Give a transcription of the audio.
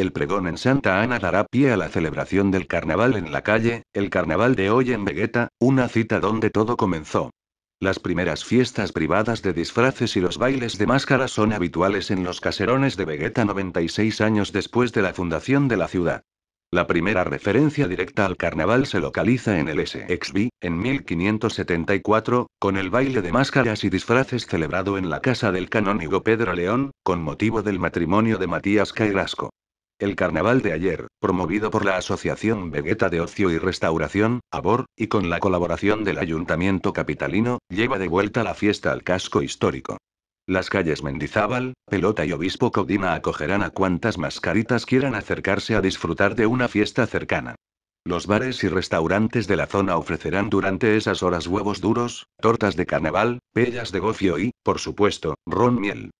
El pregón en Santa Ana dará pie a la celebración del carnaval en la calle, el carnaval de hoy en Vegeta, una cita donde todo comenzó. Las primeras fiestas privadas de disfraces y los bailes de máscaras son habituales en los caserones de Vegeta 96 años después de la fundación de la ciudad. La primera referencia directa al carnaval se localiza en el SXB, en 1574, con el baile de máscaras y disfraces celebrado en la casa del canónigo Pedro León, con motivo del matrimonio de Matías Cairasco. El carnaval de ayer, promovido por la Asociación Vegeta de Ocio y Restauración, ABOR, y con la colaboración del Ayuntamiento Capitalino, lleva de vuelta la fiesta al casco histórico. Las calles Mendizábal, Pelota y Obispo Codina acogerán a cuantas mascaritas quieran acercarse a disfrutar de una fiesta cercana. Los bares y restaurantes de la zona ofrecerán durante esas horas huevos duros, tortas de carnaval, pellas de gocio y, por supuesto, ron miel.